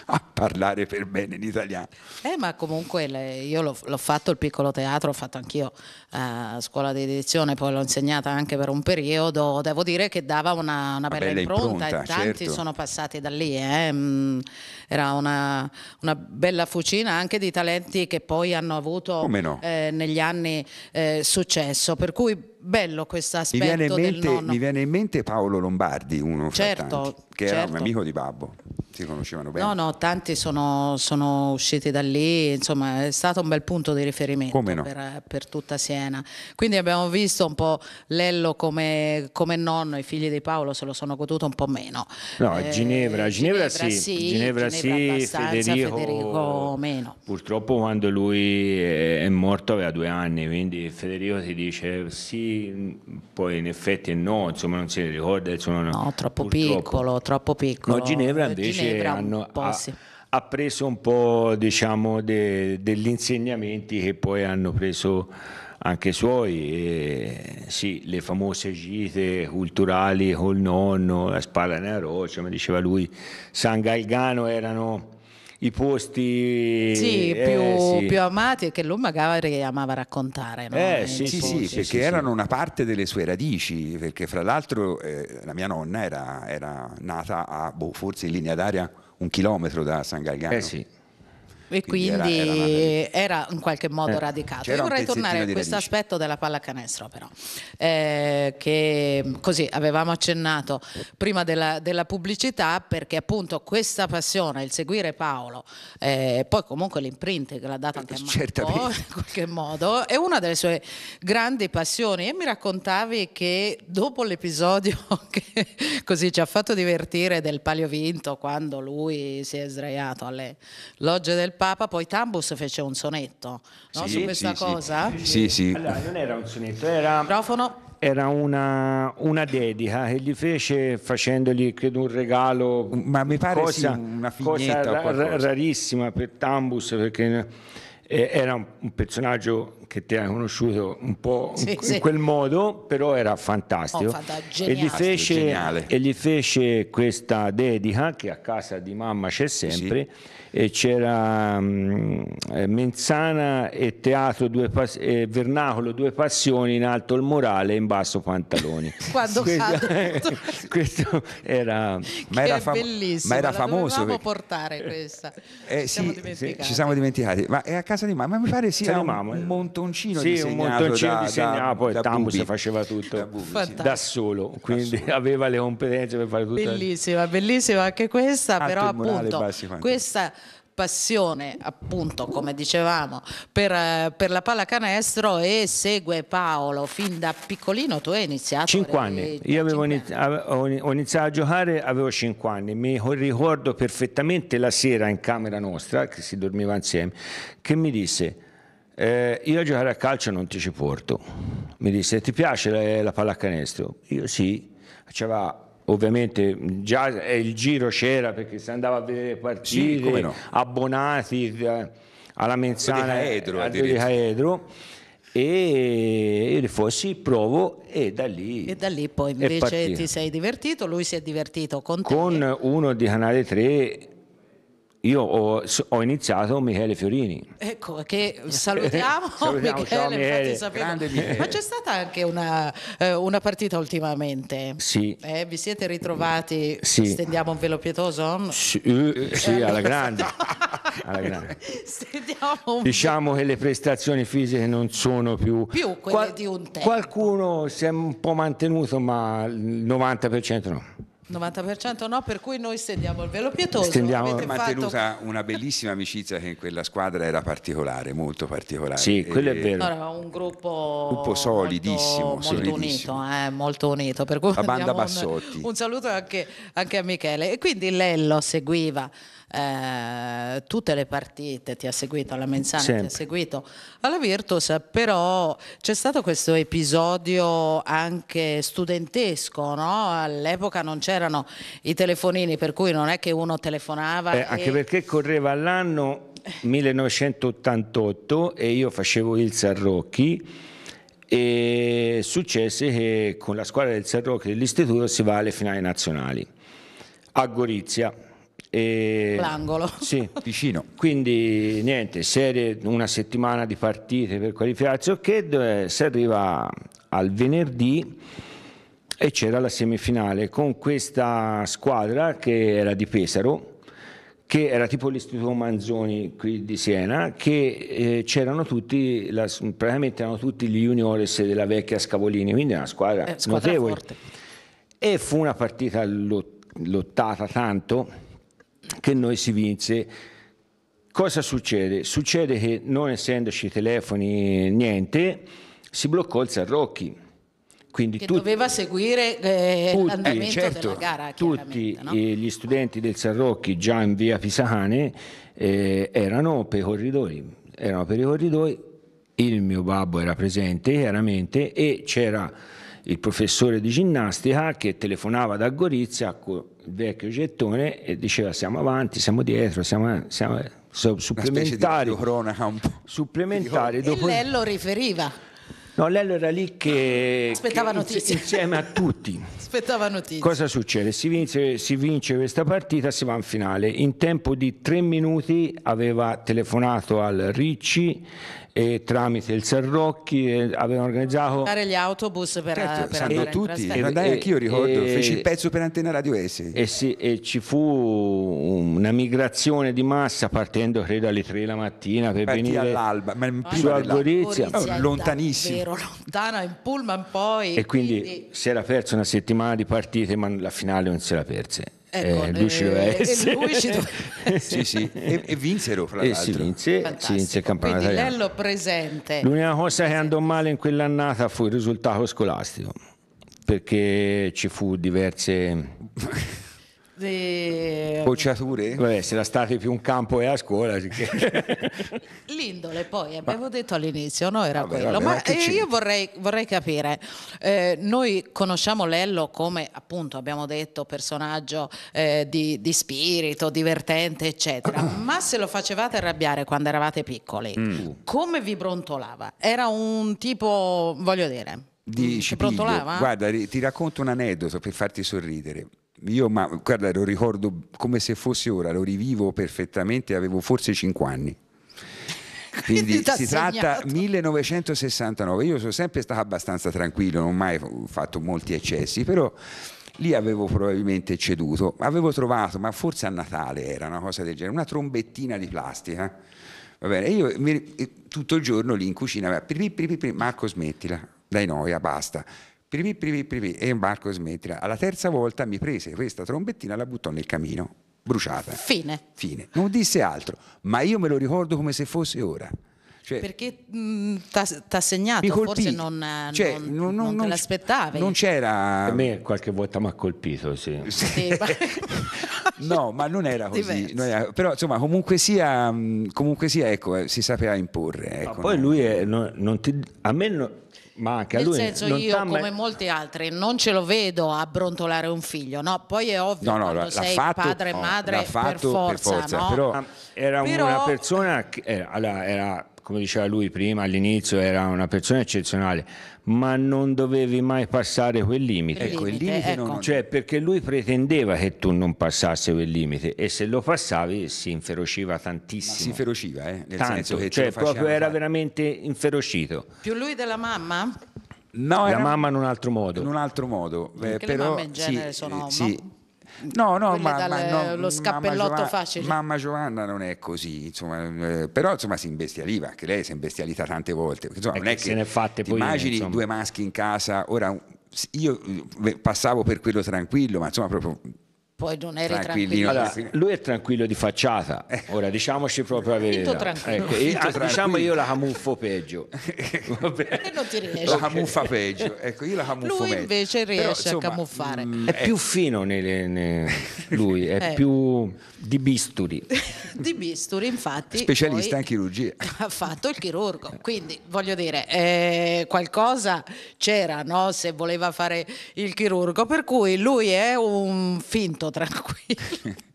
a parlare per bene in italiano. Eh, ma comunque le, io l'ho, l'ho, fatto il piccolo teatro, l'ho fatto anch'io eh, a eh, scuola di edizione, poi l'ho insegnata anche per un periodo, devo dire che dava una, una bella, bella, impronta, impronta tanti certo. sono passati da lì, eh. Mm, era una, una, bella fucina anche di talenti che poi hanno avuto no. eh, negli anni eh, successo, per cui bello questo aspetto mi viene, mi viene in mente Paolo Lombardi, uno certo, che certo. era un certo. amico di Babbo ti conoscevano bene? No, no, tanti sono, sono, usciti da lì, insomma è stato un bel punto di riferimento no? per, per, tutta Siena. Quindi abbiamo visto un po' Lello come, come, nonno, i figli di Paolo se lo sono goduto un po' meno. No, eh, Ginevra, Ginevra, Ginevra sì, sì, Ginevra, Ginevra sì Federico, Federico, meno. Purtroppo quando lui è morto aveva due anni, quindi Federico si dice sì, poi in effetti no, insomma non se ne ricorda. Insomma, no, troppo purtroppo. piccolo, troppo piccolo. No, Ginevra invece... Ginevra Sembra hanno, ha, sì. ha, preso un po' diciamo, de, degli insegnamenti che poi hanno preso anche i suoi, e, sì, le famose gite culturali col nonno, la spalla nella roccia, come diceva lui, San Galgano erano i posti sì, eh, più, sì. più, amati e che lui magari amava raccontare. No? Eh, sì, sì, sì, perché erano una parte delle sue radici, perché fra l'altro eh, la mia nonna era, era nata a boh, forse in linea d'aria un chilometro da San Galgano. Eh sì quindi, quindi era, era, era, in qualche modo eh, radicato. Io vorrei tornare a questo aspetto della pallacanestro però, eh, che così avevamo accennato prima della, della, pubblicità perché appunto questa passione, il seguire Paolo, eh, poi comunque l'imprint che l'ha data anche a Marco in qualche modo, è una delle sue grandi passioni e mi raccontavi che dopo l'episodio che così ci ha fatto divertire del Palio Vinto quando lui si è sdraiato alle logge del Palio, Papa, poi Tambus fece un sonetto no? sì, su questa sì, cosa. Sì, sì. Allora, non era un sonetto, era... era una, una, dedica che gli fece facendogli credo un regalo ma mi pare cosa, sì, una cosa rarissima per Tambus perché eh, era un, personaggio che ti ha conosciuto un po' sì, in, sì. quel modo, però era fantastico. Oh, fanta, e, gli fece, e, gli fece, questa dedica che a casa di mamma c'è sempre. Sì. E c'era um, Menzana e Teatro due pass- e Vernacolo Due Passioni in alto il morale e in basso pantaloni. Quando questo, questo era, ma era, fam- ma era famoso. Perché... portare questa. Eh, ci, siamo sì, ci siamo dimenticati, ma è a casa di mamma, mi pare sia un, un montoncino sì, disegnato un montoncino da, disegnato, da, poi si faceva tutto da, da solo, quindi da aveva le competenze per fare tutto. Bellissima, bellissima anche questa, Alto però appunto bassi, questa passione, appunto, come dicevamo, per, per, la pallacanestro e segue Paolo fin da piccolino. Tu hai iniziato? 5 anni. Io avevo iniziato, ho iniziato a giocare, avevo 5 anni. Mi ricordo perfettamente la sera in camera nostra, che si dormiva insieme, che mi disse eh, io a giocare a calcio non ti ci porto. Mi disse, ti piace la, la pallacanestro? Io sì, faceva ovviamente già eh, il giro c'era perché si andava a vedere partite, sì, no. abbonati eh, alla menzana eh, di Caedro e io gli fossi provo e da lì e da lì poi invece ti sei divertito lui si è divertito con te con uno di Canale 3 io ho, ho, iniziato Michele Fiorini. Ecco, che salutiamo, salutiamo Michele, Michele. Sapevo, Michele, Ma c'è stata anche una, eh, una partita ultimamente? Sì. Eh, vi siete ritrovati? Sì. Stendiamo un velo pietoso? Sì, eh, sì eh, alla, grande. alla grande. diciamo che le prestazioni fisiche non sono più... Più quelle Qual- di un tempo. Qualcuno si è un po' mantenuto, ma il 90% no. 90% no, per cui noi stendiamo il velo pietoso. Stendiamo... Avete mantenuta fatto... una bellissima amicizia che in quella squadra era particolare, molto particolare. Sì, quello e... è vero. Era un gruppo, gruppo solidissimo, molto, molto unito, eh, molto unito. Per cui La banda Bassotti. Un, un saluto anche, anche a Michele. E quindi Lello seguiva eh, tutte le partite, ti ha seguito alla Menzana, Sempre. ti ha seguito alla Virtus, però c'è stato questo episodio anche studentesco, no? all'epoca non c'erano i telefonini per cui non è che uno telefonava. Eh, e... Anche perché correva l'anno 1988 e io facevo il Sarrocchi e successe che con la squadra del Sarrocchi dell'istituto si va alle finali nazionali a Gorizia e... L'angolo. Sì. Vicino. Quindi niente, serie una settimana di partite per qualificarsi, ok, si arriva al venerdì e c'era la semifinale con questa squadra che era di Pesaro che era tipo l'istituto Manzoni qui di Siena, che eh, c'erano tutti, la, praticamente erano tutti gli juniores della vecchia Scavolini, quindi una squadra, eh, squadra notevole. Forte. E fu una partita lottata tanto che noi si vinse. Cosa succede? Succede che non essendoci telefoni, niente, si bloccò il Sarrocchi. Quindi che tutti, doveva seguire eh, tutti, l'andamento certo, della gara. Tutti no? gli studenti del Sarrocchi già in via Pisacane eh, erano per i corridoi, erano per i corridoi, il mio babbo era presente chiaramente e c'era il professore di ginnastica che telefonava da Gorizia vecchio gettone e diceva siamo avanti, siamo dietro, siamo, siamo supplementari. Una di un po'. Supplementari. Dopo... E lei lo riferiva. No, Lello era lì che... Aspettava che notizie. Insieme a tutti. Aspettava notizie. Cosa succede? Si vince, si vince questa partita, si va in finale. In tempo di tre minuti aveva telefonato al Ricci e tramite il Serrocchi avevano organizzato dare gli autobus per, certo, per andare tutti, in eh, dai anch'io ricordo, e, feci il pezzo per Antena Radio S e, eh sì, e ci fu una migrazione di massa partendo credo alle 3 la mattina per Partì venire all'alba, ma prima su Algorizia oh, lontanissimo vero, lontana in pullman poi e quindi, quindi si era persa una settimana di partite ma la finale non si era persa eh, ecco, eh, lui ci doveva eh, essere. E, ci doveva... sì, sì. E, e, vinsero, fra eh, l'altro. E si vinse, si vinse il campionato Quindi italiano. Lello presente. L'unica cosa che andò male in quell'annata fu il risultato scolastico, perché ci fu diverse... De... Bocciature? Vabbè, se la state più un campo e a scuola. L'indole poi, abbiamo ma... detto all'inizio, no? Era vabbè, quello. Vabbè, ma eh, io vorrei, vorrei capire, eh, noi conosciamo Lello come appunto abbiamo detto personaggio eh, di, di, spirito, divertente, eccetera, ma se lo facevate arrabbiare quando eravate piccoli, mm. come vi brontolava? Era un tipo, voglio dire... Di mm, Cipiglio, brontolava? guarda, ti racconto un aneddoto per farti sorridere io ma guarda lo ricordo come se fosse ora, lo rivivo perfettamente, avevo forse 5 anni. Quindi si tratta 1969, io sono sempre stato abbastanza tranquillo, non ho mai fatto molti eccessi, però lì avevo probabilmente ceduto, avevo trovato, ma forse a Natale era una cosa del genere, una trombettina di plastica. Va bene, io tutto il giorno lì in cucina, Marco smettila, dai noia, basta Privi, privi, privi, e Marco smetterà. Alla terza volta mi prese questa trombettina e la buttò nel camino, bruciata. Fine. Fine. Non disse altro, ma io me lo ricordo come se fosse ora. Cioè, Perché mm, ti ha segnato, forse eh, non, cioè, non, non, non te l'aspettavi. Non c'era... A me qualche volta mi ha colpito, sì. sì no, ma non era così. Era... Però insomma, comunque sia, mm, comunque sia ecco, eh, si sapeva imporre. Ecco, ma poi lui è, non, ti... a me... No ma anche Nel Lui senso io come mai... molti altri non ce lo vedo a brontolare un figlio, no? Poi è ovvio no, no, quando sei fatto, padre e madre no, per, fatto forza, per forza, no? però era però... una persona che eh, era, era come diceva lui prima all'inizio, era una persona eccezionale, ma non dovevi mai passare quel limite. limite ecco, il limite ecco. Non... Cioè, perché lui pretendeva che tu non passassi quel limite e se lo passavi si inferociva tantissimo. Ma si inferociva, eh? Nel Tanto, senso che cioè, proprio era veramente inferocito. Più lui della mamma? No, la era... mamma in un altro modo. In un altro modo. Eh, però, le mamme in genere sì, sono... Sì, No, no, ma, dal, ma no, lo scappellotto mamma facile. Mamma Giovanna non è così, insomma, eh, però insomma si imbestialiva, anche lei si è imbestialita tante volte. Insomma, non è che se ne fatte poi immagini io, due maschi in casa, ora io eh, passavo per quello tranquillo, ma insomma proprio poi non eri tranquillo. Allora, lui è tranquillo di facciata, ora diciamoci proprio la verità. Ecco, e, ah, diciamo io la camuffo peggio. Vabbè. non ti riesce. La camuffa peggio, ecco io la camuffo Lui meglio. invece riesce Però, insomma, a camuffare. Mh, mm, è più eh. fino nelle, ne, lui, è eh. più di bisturi. di bisturi infatti. Specialista in chirurgia. Ha fatto il chirurgo, quindi voglio dire eh, qualcosa c'era no? se voleva fare il chirurgo, per cui lui è un finto tranquillo.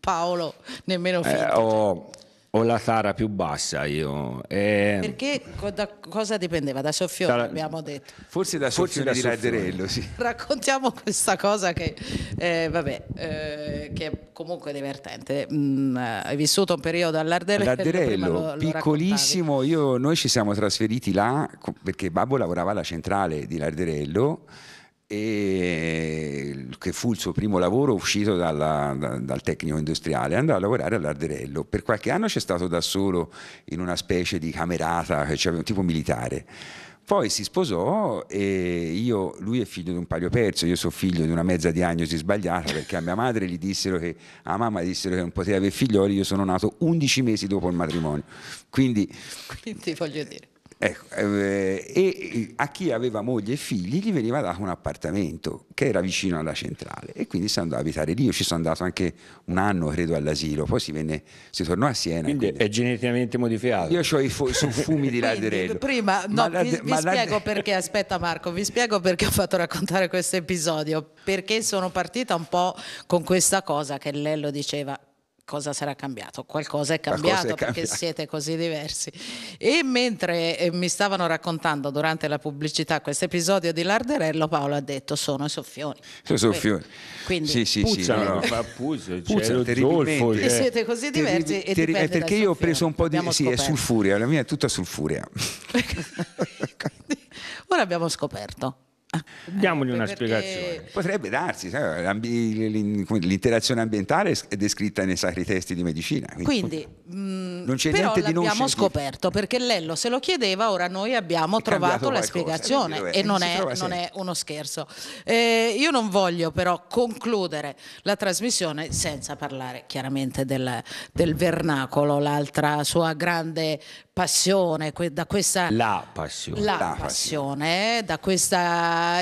Paolo, nemmeno finto. Eh, ho, ho, la tara più bassa io. E... Perché da cosa dipendeva? Da soffione da, abbiamo detto. Forse da soffione di Raderello, sì. Raccontiamo questa cosa che, eh, vabbè, eh, che è comunque divertente. Mm, eh, hai vissuto un periodo all'Arderello. L'Arderello, piccolissimo. Io, noi ci siamo trasferiti là perché Babbo lavorava alla centrale di Larderello e che fu il suo primo lavoro uscito dalla, da, dal tecnico industriale, andò a lavorare all'Arderello. Per qualche anno c'è stato da solo in una specie di camerata, cioè, tipo militare. Poi si sposò e io, lui è figlio di un palio perso, io sono figlio di una mezza diagnosi sbagliata perché a mia madre gli dissero che, a mamma dissero che non poteva avere figlioli, io sono nato 11 mesi dopo il matrimonio. Quindi, Quindi voglio dire Ecco, eh, e a chi aveva moglie e figli gli veniva dato un appartamento che era vicino alla centrale e quindi si andò a abitare lì. Io ci sono andato anche un anno, credo, all'asilo, poi si, venne, si tornò a Siena. Quindi, quindi... è geneticamente modificato. Io ho i fumi di laderello. Prima, no, la, vi, vi spiego la... perché, aspetta Marco, vi spiego perché ho fatto raccontare questo episodio, perché sono partita un po' con questa cosa che Lello diceva, cosa sarà cambiato? Qualcosa è cambiato Qualcosa è perché cambiato. siete così diversi. E mentre eh, mi stavano raccontando durante la pubblicità questo episodio di Larderello, Paolo ha detto sono i soffioni. Sono i soffioni. Quindi sì, sì, puzzano, sì, no, no. puzza, puzza zolfo, cioè. Siete così diversi e Perché io ho preso un po' di... Abbiamo sì, scoperto. è sulfuria, la mia è tutta sulfuria. Quindi, ora abbiamo scoperto. Eh, Diamogli una Perché... spiegazione. Potrebbe darsi, sai, l'interazione ambientale è descritta nei sacri testi di medicina. Quindi, quindi mh, non mm, c'è però niente di non abbiamo scoperto perché Lello se lo chiedeva, ora noi abbiamo è trovato la qualcosa, spiegazione e eh, non, è, non è, uno scherzo. Eh, io non voglio però concludere la trasmissione senza parlare chiaramente del, del vernacolo, l'altra sua grande passione, da questa... La passione. La, la passione, passione, eh, da questa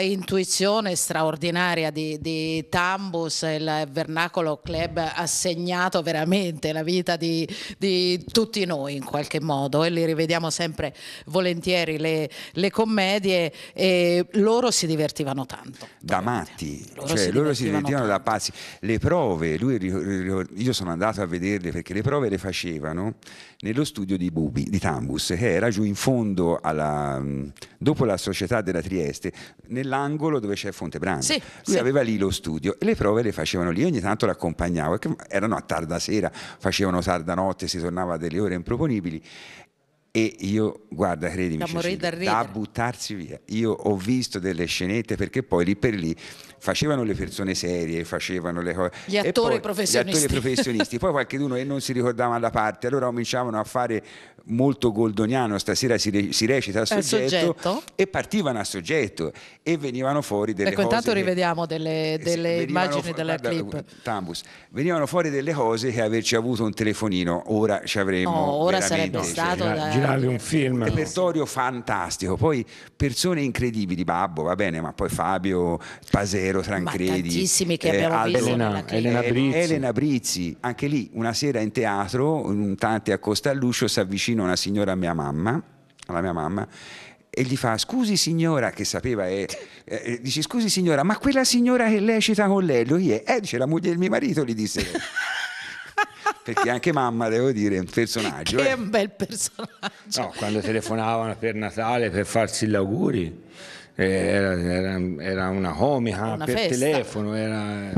intuizione straordinaria di, di Tambus, il Vernacolo Club ha segnato veramente la vita di, di, tutti noi in qualche modo e li rivediamo sempre volentieri le, le commedie e loro si divertivano tanto. Da matti, loro, cioè, si, loro si divertivano tanto. da pazzi. Le prove, lui, io sono andato a vederle perché le prove le facevano nello studio di Bubi, di Tambus, che era giù in fondo alla, dopo la società della Trieste, nell'angolo dove c'è Fontebranda. Sì, Lui sì. aveva lì lo studio e le prove le facevano lì, ogni tanto l'accompagnavo, erano a tarda sera, facevano tarda notte, si tornava a delle ore improponibili e io, guarda, credimi, da, Cecilia, da, da buttarsi via. Io ho visto delle scenette perché poi lì per lì facevano le persone serie, facevano le cose. Gli attori poi, professionisti. Gli attori professionisti. poi qualcuno e non si ricordava la parte, allora cominciavano a fare molto goldoniano, stasera si, re, si recita a soggetto, soggetto, e partivano a soggetto e venivano fuori delle ecco, cose. Ecco, intanto rivediamo delle, eh, delle immagini della guarda, clip. Eh, Tambus, venivano fuori delle cose che averci avuto un telefonino, ora ci avremmo. No, ora sarebbe stato. Da finale un film. Un repertorio fantastico, poi persone incredibili, Babbo va bene, ma poi Fabio Pasero, Tancredi. Tantissimi che eh, visto. Elena, Elena, Brizzi. Elena Brizzi, anche lì una sera in teatro, un tante a Costa all'uscio, si avvicina una signora a mia mamma, alla mia mamma e gli fa scusi signora che sapeva eh, eh, eh dici scusi signora ma quella signora che lei cita con lei lui è eh, dice la moglie del mio marito gli disse perché anche mamma, devo dire, è un personaggio. Che è eh. un bel personaggio. No, quando telefonavano per Natale per farsi gli auguri, eh, era, era, era una comica una per festa. telefono, era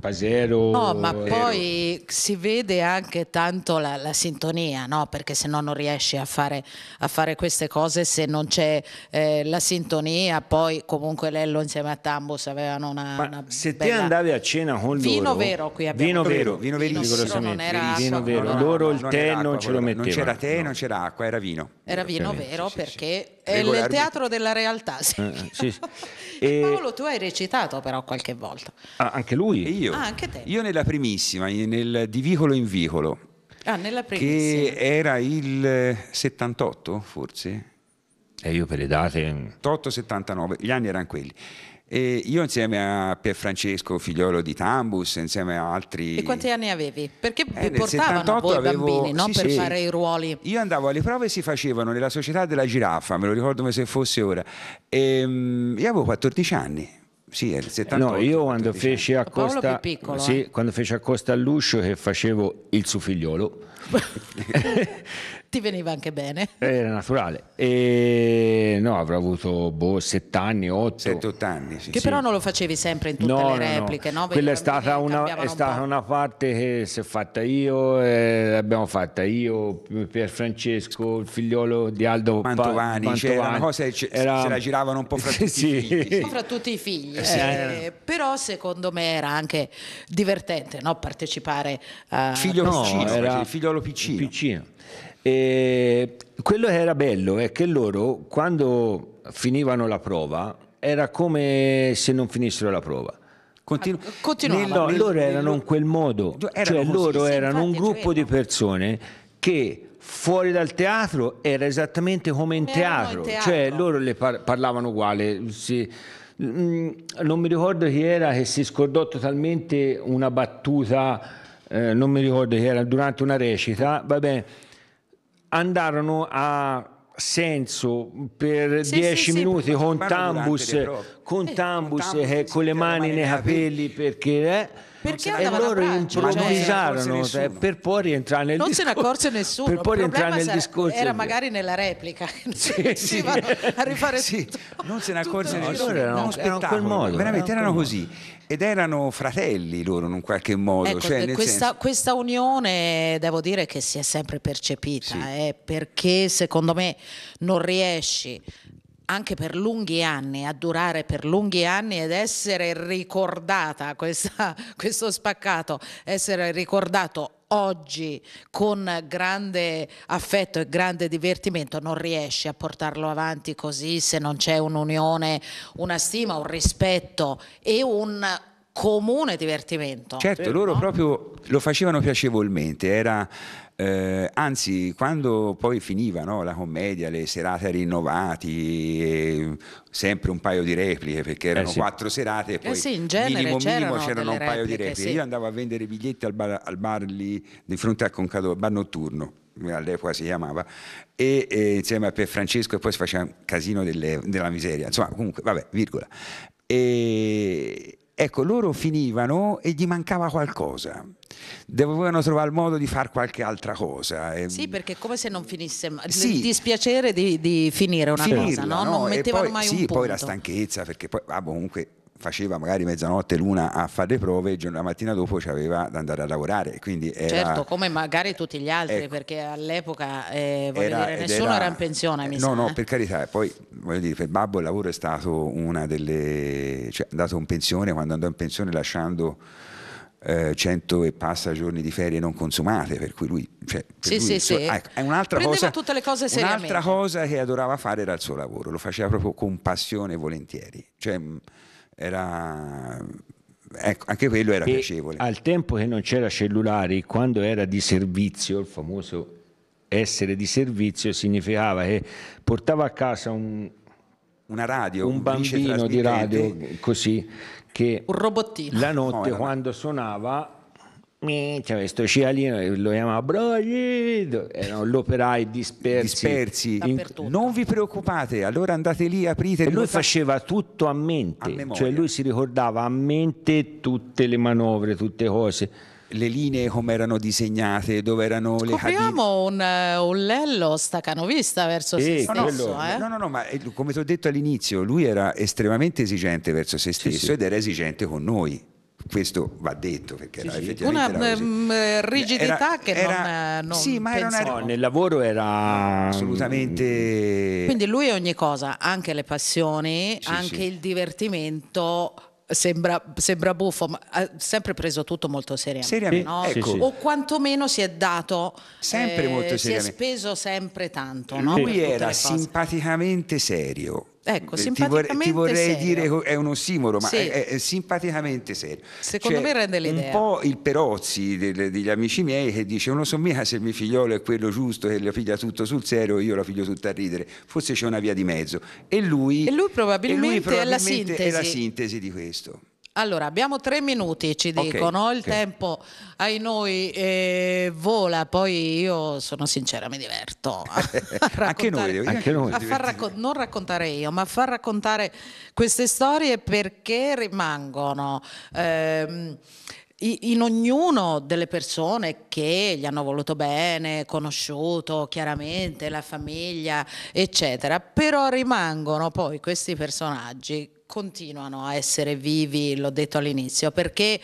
Pasero. No, ma eh, poi si vede anche tanto la, la sintonia, no? perché se no non riesci a fare, a fare, queste cose se non c'è eh, la sintonia. Poi comunque Lello insieme a Tambus avevano una... Ma una se bella... te andavi a cena con loro... Vino vero qui abbiamo... Vino vero, vino vero, vino vero non era vino vero. No, no, loro il tè acqua, non ce lo mettevano. Non c'era tè, non c'era acqua, era vino. Era vino vero sì, perché... Sì, è il teatro della realtà, sì. Eh, sì, sì. e... Paolo, tu hai recitato però qualche volta. Ah, anche lui? E io? io. Ah, anche te. Io nella primissima, nel Di Vicolo in Vicolo. Ah, nella primissima. Che era il 78, eh, forse. E eh, io per le date... 78-79, mm. gli anni erano quelli. E io insieme a Pierfrancesco, figliolo di Tambus, insieme a altri... E quanti anni avevi? Perché eh, vi portavano voi avevo... bambini, no? Sì, per sì. fare i ruoli. Io andavo alle prove e si facevano nella società della giraffa, me lo ricordo come se fosse ora. E, ehm, io avevo 14 anni sì, è 78, no, io quando diciamo. feci, a Costa, piccolo, sì, eh? quando feci a Costa all'uscio che facevo il suo figliolo ti veniva anche bene. Era naturale. E no, avrò avuto boh, 7 anni, 8. 7, 8 anni, sì, Che sì. però non lo facevi sempre in tutte no, le repliche, no? no. Quella è stata, una, è stata un una, parte che si è fatta io, eh, l'abbiamo fatta io, Pier Francesco, il figliolo di Aldo Mantovani. Mantovani. Cioè, era una cosa che era... se la giravano un po' fra tutti sì. i figli. Fra tutti i figli. Eh, eh, però secondo me era anche divertente no? partecipare a... Figlio no, piccino, era... figliolo piccino. piccino. E quello che era bello è che loro quando finivano la prova era come se non finissero la prova. Continu- ah, Continuavano. No, loro erano in quel modo, erano cioè loro sì, erano un gruppo cioè, di persone che fuori dal teatro era esattamente come in, teatro. teatro. cioè loro le par- parlavano uguale. Si, mm, non mi ricordo chi era che si scordò totalmente una battuta, eh, non mi ricordo chi era, durante una recita, va bene andarono a senso per sì, dieci sì, minuti sì, con, eh, Tambus, con Tambus, eh, con Tambus, eh, con le mani nei capelli perché... Eh, perché e loro improvvisarono cioè, per poi rientrare nel non discorso. Non se ne accorse nessuno. Per poi rientrare nel discorso. Era magari nella replica. Sì, sì. a rifare sì. Tutto, non se ne accorse nessuno. Era uno spettacolo. quel Veramente erano così. Ed erano fratelli loro in un qualche modo. Ecco, cioè, questa, senso... questa, unione devo dire che si è sempre percepita, sì. eh, perché secondo me non riesci anche per lunghi anni, a durare per lunghi anni ed essere ricordata questa, questo spaccato, essere ricordato oggi con grande affetto e grande divertimento non riesce a portarlo avanti così se non c'è un'unione, una stima, un rispetto e un comune divertimento. Certo, loro no? proprio lo facevano piacevolmente, era eh, anzi, quando poi finiva no, la commedia, le serate rinnovati, sempre un paio di repliche, perché eh, erano eh sì. quattro serate e eh, poi sì, minimo, c'erano, minimo c'erano un paio repliche, di repliche. Sì. Io andavo a vendere biglietti al bar, al bar lì di fronte al Concador, bar notturno all'epoca si chiamava, e, e insieme a Pier Francesco e poi si faceva un casino delle, della miseria, insomma comunque, vabbè, virgola. E, Ecco, loro finivano e gli mancava qualcosa. Dovevano trovare il modo di fare qualche altra cosa. Eh. Sì, perché come se non finisse sì. il dispiacere di, di finire una Finirla, cosa, no? no? Non mettevano poi, mai sì, un punto. Sì, poi la stanchezza, perché poi ah, comunque faceva magari mezzanotte l'una a fare le prove, la mattina dopo ci aveva da andare a lavorare. Quindi era, certo, come magari tutti gli altri, ecco, perché all'epoca eh, era, dire, nessuno era, era, in pensione. no, sa, no, eh? per carità, poi voglio dire, per Babbo il lavoro è stato una delle... cioè andato in pensione quando andò in pensione lasciando... Eh, 100 e passa giorni di ferie non consumate, per cui lui, cioè, per sì, lui sì, suo, sì. Ecco, è un'altra Prendeva cosa, un'altra cosa che adorava fare era il suo lavoro, lo faceva proprio con passione e volentieri. Cioè, era Ecco, anche quello era e piacevole. Al tempo che non c'era cellulare, quando era di servizio, il famoso essere di servizio significava che portava a casa un, Una radio, un, un bambino di radio così che un robottino. la notte no, quando suonava Minchia, sto cialino lo chiamava Broglio, erano eh, gli operai dispersi. dispersi. In... Non vi preoccupate, allora andate lì, aprite. E lui fa... faceva tutto a mente, a cioè lui si ricordava a mente tutte le manovre, tutte le cose le linee come erano disegnate, dove erano le Copriamo un, eh, un, lello stacanovista verso eh, se stesso. Quello, eh? No, no, no, ma eh, come ti ho detto all'inizio, lui era estremamente esigente verso se stesso sì, sì. ed era esigente con noi questo va detto perché sì, era effettivamente una um, rigidità era, che era, non, eh, non sì, ma pensavo. era no, nel lavoro era assolutamente mm, quindi lui è ogni cosa anche le passioni sì, anche sì. il divertimento Sembra, sembra, buffo, ma ha sempre preso tutto molto seriamente. seriamente no? ecco. O quantomeno si è dato sempre eh, molto seriamente. Si è speso sempre tanto. No? Lui era simpaticamente serio Ecco, simpaticamente eh, ti vorrei, ti dire è un ossimoro, ma sì. è, è, simpaticamente serio. Secondo cioè, me rende l'idea. Un po' il Perozzi degli, degli amici miei che dice: Non so mica se il mio figliolo è quello giusto che lo figlia tutto sul serio, io la figlio tutto a ridere. Forse c'è una via di mezzo. E lui, e lui, probabilmente, e lui probabilmente è, la è la sintesi di questo. Allora, abbiamo tre minuti, ci dicono, okay, il okay. tempo ai noi eh, vola, poi io sono sincera, mi diverto. anche noi, anche noi. Raccon- non raccontare io, ma far raccontare queste storie perché rimangono. Eh, in ognuno delle persone che gli hanno voluto bene, conosciuto chiaramente la famiglia, eccetera, però rimangono poi questi personaggi continuano a essere vivi, l'ho detto all'inizio, perché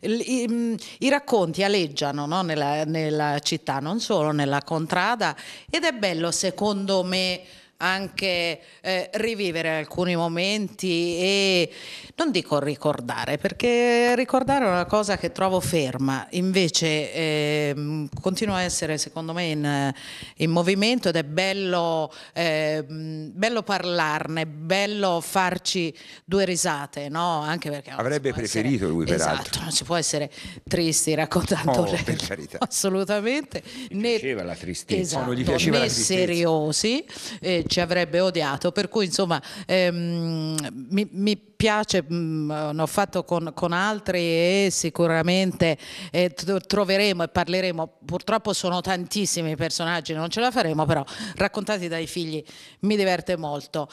i, mm, i racconti aleggiano no? nella, nella città, non solo nella contrada, ed è bello secondo me anche eh, rivivere alcuni momenti e non dico ricordare, perché ricordare è una cosa che trovo ferma, invece eh, continua a essere secondo me in, in movimento ed è bello, eh, bello, parlarne, bello farci due risate, no? anche perché... Avrebbe preferito essere, lui peraltro. Esatto, non si può essere tristi raccontando oh, per carità. assolutamente. Gli né, piaceva la tristezza. Esatto, no, gli piaceva né la tristezza. seriosi. Eh, ci avrebbe odiato, per cui insomma ehm, mi, mi, piace, mh, l'ho fatto con, con, altri e sicuramente eh, troveremo e parleremo, purtroppo sono tantissimi i personaggi, non ce la faremo, però raccontati dai figli mi diverte molto.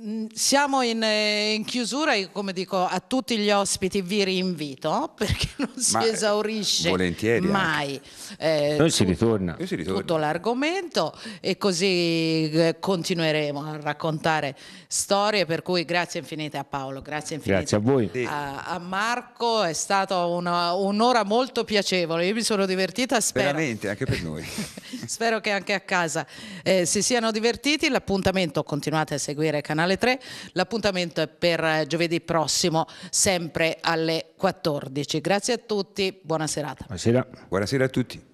Mm, siamo in, eh, in, chiusura e come dico a tutti gli ospiti vi rinvito perché non si Ma eh, esaurisce mai eh, Noi si ritorna. Tutto, tutto l'argomento e così eh, continueremo a raccontare storie, per cui grazie infinite a Paolo, grazie infinite grazie a, voi. A, a Marco, è stata una, un'ora molto piacevole, io mi sono divertita, spero. Veramente, anche per noi. spero che anche a casa eh, si siano divertiti, l'appuntamento continuate a seguire Canale 3, l'appuntamento è per eh, giovedì prossimo, sempre alle 14. Grazie a tutti, buona serata. Buonasera, Buonasera a tutti.